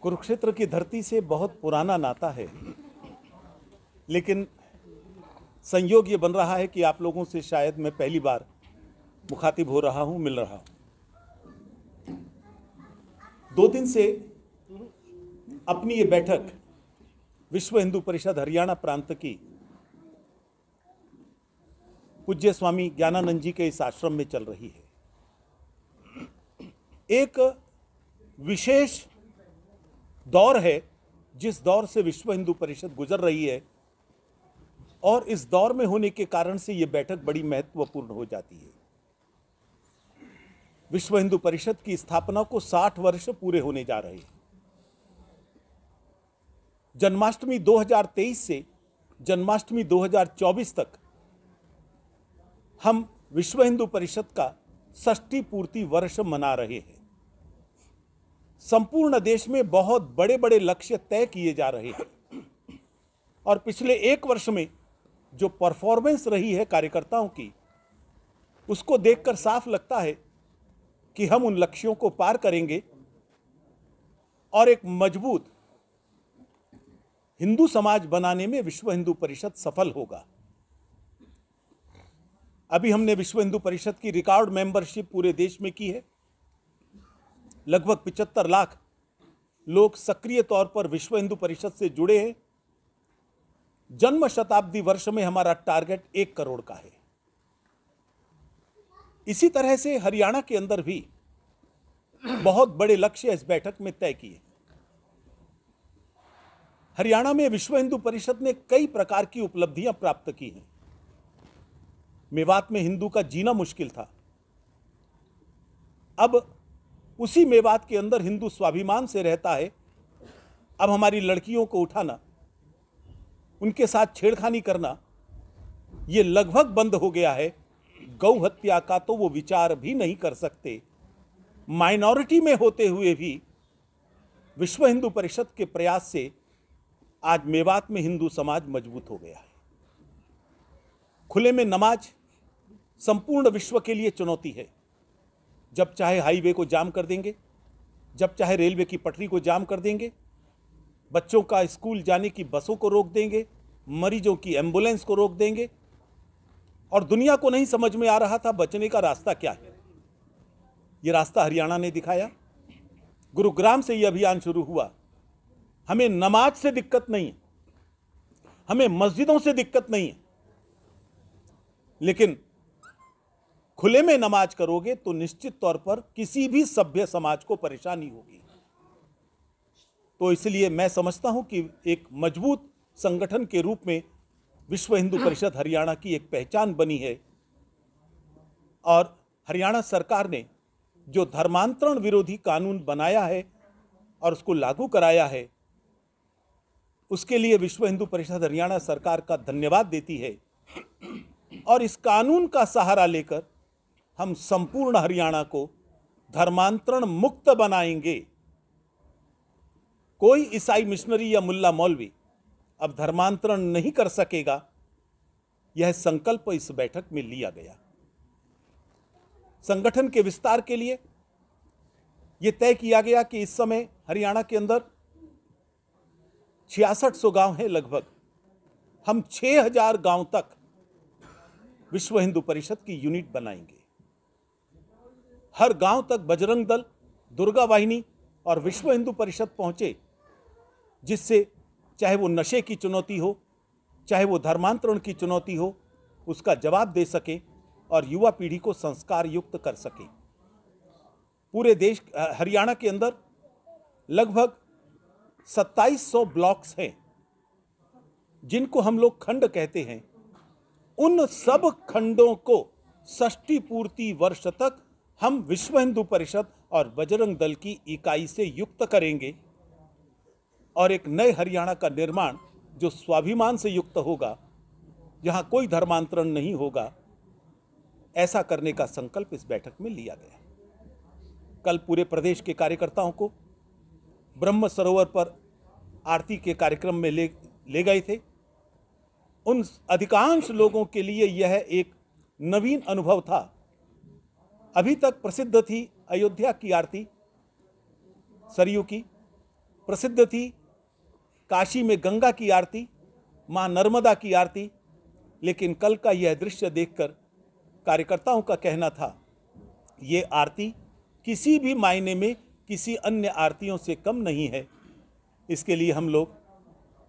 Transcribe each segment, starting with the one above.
कुरुक्षेत्र की धरती से बहुत पुराना नाता है लेकिन संयोग ये बन रहा है कि आप लोगों से शायद मैं पहली बार मुखातिब हो रहा हूँ मिल रहा हूँ दो दिन से अपनी ये बैठक विश्व हिंदू परिषद हरियाणा प्रांत की पूज्य स्वामी ज्ञानानंद जी के इस आश्रम में चल रही है एक विशेष दौर है जिस दौर से विश्व हिंदू परिषद गुजर रही है और इस दौर में होने के कारण से ये बैठक बड़ी महत्वपूर्ण हो जाती है विश्व हिंदू परिषद की स्थापना को 60 वर्ष पूरे होने जा रहे हैं जन्माष्टमी 2023 से जन्माष्टमी 2024 तक हम विश्व हिंदू परिषद का ष्टी पूर्ति वर्ष मना रहे हैं संपूर्ण देश में बहुत बड़े बड़े लक्ष्य तय किए जा रहे हैं और पिछले एक वर्ष में जो परफॉर्मेंस रही है कार्यकर्ताओं की उसको देखकर साफ लगता है कि हम उन लक्ष्यों को पार करेंगे और एक मजबूत हिंदू समाज बनाने में विश्व हिंदू परिषद सफल होगा अभी हमने विश्व हिंदू परिषद की रिकॉर्ड मेंबरशिप पूरे देश में की है लगभग पिचहत्तर लाख लोग सक्रिय तौर पर विश्व हिंदू परिषद से जुड़े हैं जन्म शताब्दी वर्ष में हमारा टारगेट एक करोड़ का है इसी तरह से हरियाणा के अंदर भी बहुत बड़े लक्ष्य इस बैठक में तय किए हरियाणा में विश्व हिंदू परिषद ने कई प्रकार की उपलब्धियां प्राप्त की हैं मेवात में हिंदू का जीना मुश्किल था अब उसी मेवात के अंदर हिंदू स्वाभिमान से रहता है अब हमारी लड़कियों को उठाना उनके साथ छेड़खानी करना ये लगभग बंद हो गया है गौ हत्या का तो वो विचार भी नहीं कर सकते माइनॉरिटी में होते हुए भी विश्व हिंदू परिषद के प्रयास से आज मेवात में हिंदू समाज मजबूत हो गया है खुले में नमाज संपूर्ण विश्व के लिए चुनौती है जब चाहे हाईवे को जाम कर देंगे जब चाहे रेलवे की पटरी को जाम कर देंगे बच्चों का स्कूल जाने की बसों को रोक देंगे मरीजों की एम्बुलेंस को रोक देंगे और दुनिया को नहीं समझ में आ रहा था बचने का रास्ता क्या है ये रास्ता हरियाणा ने दिखाया गुरुग्राम से ये अभियान शुरू हुआ हमें नमाज से दिक्कत नहीं है हमें मस्जिदों से दिक्कत नहीं है लेकिन खुले में नमाज करोगे तो निश्चित तौर पर किसी भी सभ्य समाज को परेशानी होगी तो इसलिए मैं समझता हूं कि एक मजबूत संगठन के रूप में विश्व हिंदू परिषद हरियाणा की एक पहचान बनी है और हरियाणा सरकार ने जो धर्मांतरण विरोधी कानून बनाया है और उसको लागू कराया है उसके लिए विश्व हिंदू परिषद हरियाणा सरकार का धन्यवाद देती है और इस कानून का सहारा लेकर हम संपूर्ण हरियाणा को धर्मांतरण मुक्त बनाएंगे कोई ईसाई मिशनरी या मुल्ला मौलवी अब धर्मांतरण नहीं कर सकेगा यह संकल्प इस बैठक में लिया गया संगठन के विस्तार के लिए यह तय किया गया कि इस समय हरियाणा के अंदर छियासठ सौ गांव हैं लगभग हम 6000 गांव तक विश्व हिंदू परिषद की यूनिट बनाएंगे हर गांव तक बजरंग दल दुर्गा वाहिनी और विश्व हिंदू परिषद पहुँचे जिससे चाहे वो नशे की चुनौती हो चाहे वो धर्मांतरण की चुनौती हो उसका जवाब दे सके और युवा पीढ़ी को संस्कार युक्त कर सके पूरे देश हरियाणा के अंदर लगभग 2700 ब्लॉक्स हैं जिनको हम लोग खंड कहते हैं उन सब खंडों को षष्टी पूर्ति वर्ष तक हम विश्व हिंदू परिषद और बजरंग दल की इकाई से युक्त करेंगे और एक नए हरियाणा का निर्माण जो स्वाभिमान से युक्त होगा जहां कोई धर्मांतरण नहीं होगा ऐसा करने का संकल्प इस बैठक में लिया गया कल पूरे प्रदेश के कार्यकर्ताओं को ब्रह्म सरोवर पर आरती के कार्यक्रम में ले ले गए थे उन अधिकांश लोगों के लिए यह एक नवीन अनुभव था अभी तक प्रसिद्ध थी अयोध्या की आरती सरयू की प्रसिद्ध थी काशी में गंगा की आरती माँ नर्मदा की आरती लेकिन कल का यह दृश्य देखकर कार्यकर्ताओं का कहना था ये आरती किसी भी मायने में किसी अन्य आरतियों से कम नहीं है इसके लिए हम लोग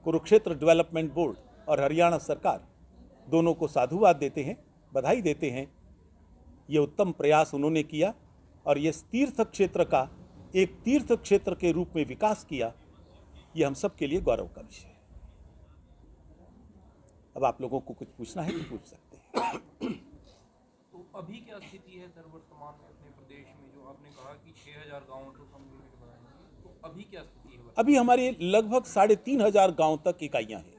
कुरुक्षेत्र डेवलपमेंट बोर्ड और हरियाणा सरकार दोनों को साधुवाद देते हैं बधाई देते हैं ये उत्तम प्रयास उन्होंने किया और ये तीर्थ क्षेत्र का एक तीर्थ क्षेत्र के रूप में विकास किया ये हम सब के लिए गौरव का विषय है अब आप लोगों को कुछ पूछना है तो पूछ सकते हैं तो अभी क्या स्थिति है सर वर्तमान में अपने प्रदेश में जो आपने कहा कि 6000 गांव तो हम तो अभी क्या स्थिति है अभी हमारे लगभग साढ़े तीन हजार गाँव तक इकाइयाँ हैं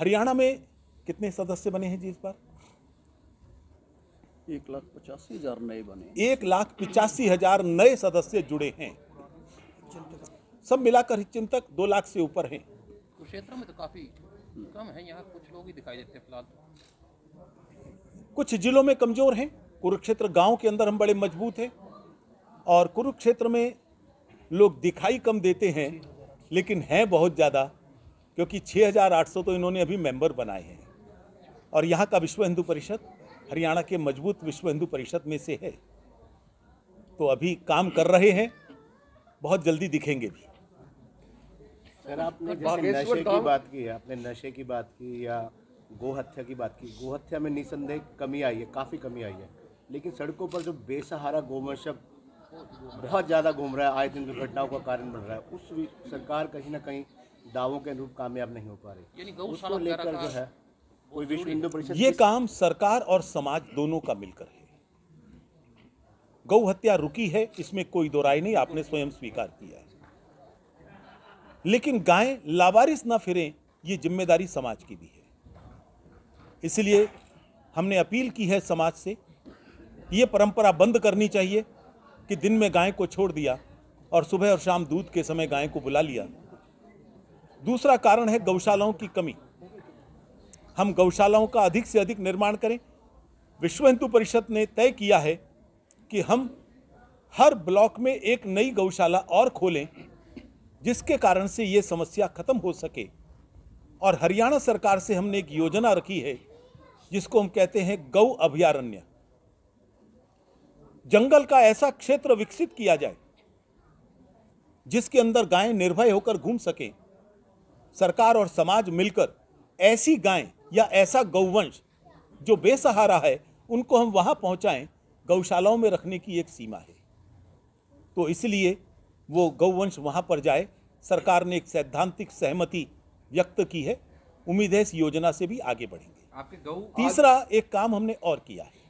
हरियाणा में कितने सदस्य बने हैं जी इस बार एक लाख पचासी हजार नए बने एक लाख पिचासी हजार नए सदस्य जुड़े हैं सब मिलाकर चिंतक दो लाख से ऊपर हैं क्षेत्र में तो काफी कम है यहाँ कुछ लोग ही दिखाई देते फिलहाल तो। कुछ जिलों में कमजोर हैं कुरुक्षेत्र गांव के अंदर हम बड़े मजबूत हैं और कुरुक्षेत्र में लोग दिखाई कम देते हैं लेकिन हैं बहुत ज़्यादा क्योंकि 6,800 तो इन्होंने अभी मेंबर बनाए हैं और यहाँ का विश्व हिंदू परिषद हरियाणा के मजबूत विश्व हिंदू परिषद में से है तो अभी काम कर रहे हैं बहुत जल्दी दिखेंगे भी सर आपने नशे की बात की आपने नशे की बात की या गोहत्या की बात की गोहत्या में निसंदेह कमी आई है काफ़ी कमी आई है लेकिन सड़कों पर जो बेसहारा गोमश बहुत ज़्यादा घूम रहा है आए दिन दुर्घटनाओं का कारण बन रहा है उस सरकार कहीं ना कहीं दावों के अनुरूप कामयाब नहीं हो पा रही उसको लेकर जो है ये काम सरकार और समाज दोनों का मिलकर है गौ हत्या रुकी है इसमें कोई दो नहीं आपने स्वयं स्वीकार किया है लेकिन गाय लावारिस ना फिरें ये जिम्मेदारी समाज की भी है इसलिए हमने अपील की है समाज से ये परंपरा बंद करनी चाहिए कि दिन में गाय को छोड़ दिया और सुबह और शाम दूध के समय गाय को बुला लिया दूसरा कारण है गौशालाओं की कमी हम गौशालाओं का अधिक से अधिक निर्माण करें विश्व हिंदू परिषद ने तय किया है कि हम हर ब्लॉक में एक नई गौशाला और खोलें जिसके कारण से ये समस्या खत्म हो सके और हरियाणा सरकार से हमने एक योजना रखी है जिसको हम कहते हैं गौ अभयारण्य जंगल का ऐसा क्षेत्र विकसित किया जाए जिसके अंदर गायें निर्भय होकर घूम सकें सरकार और समाज मिलकर ऐसी गायें या ऐसा गौवंश जो बेसहारा है उनको हम वहाँ पहुँचाएँ गौशालाओं में रखने की एक सीमा है तो इसलिए वो गौवंश वहाँ पर जाए सरकार ने एक सैद्धांतिक सहमति व्यक्त की है उम्मीद है इस योजना से भी आगे बढ़ेंगे आपके गौ तीसरा एक काम हमने और किया है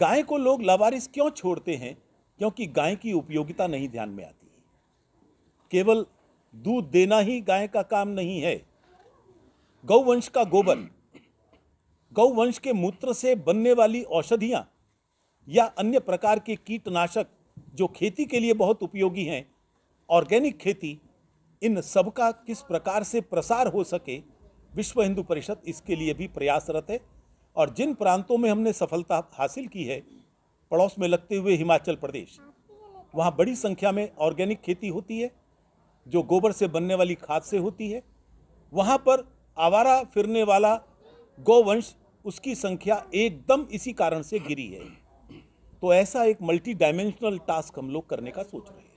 गाय को लोग लावारिस क्यों छोड़ते हैं क्योंकि गाय की उपयोगिता नहीं ध्यान में आती केवल दूध देना ही गाय का काम नहीं है गौवंश का गोबर गौवंश के मूत्र से बनने वाली औषधियाँ या अन्य प्रकार के कीटनाशक जो खेती के लिए बहुत उपयोगी हैं ऑर्गेनिक खेती इन सब का किस प्रकार से प्रसार हो सके विश्व हिंदू परिषद इसके लिए भी प्रयासरत है और जिन प्रांतों में हमने सफलता हासिल की है पड़ोस में लगते हुए हिमाचल प्रदेश वहाँ बड़ी संख्या में ऑर्गेनिक खेती होती है जो गोबर से बनने वाली खाद से होती है वहाँ पर आवारा फिरने वाला गौवंश उसकी संख्या एकदम इसी कारण से गिरी है तो ऐसा एक मल्टी डायमेंशनल टास्क हम लोग करने का सोच रहे हैं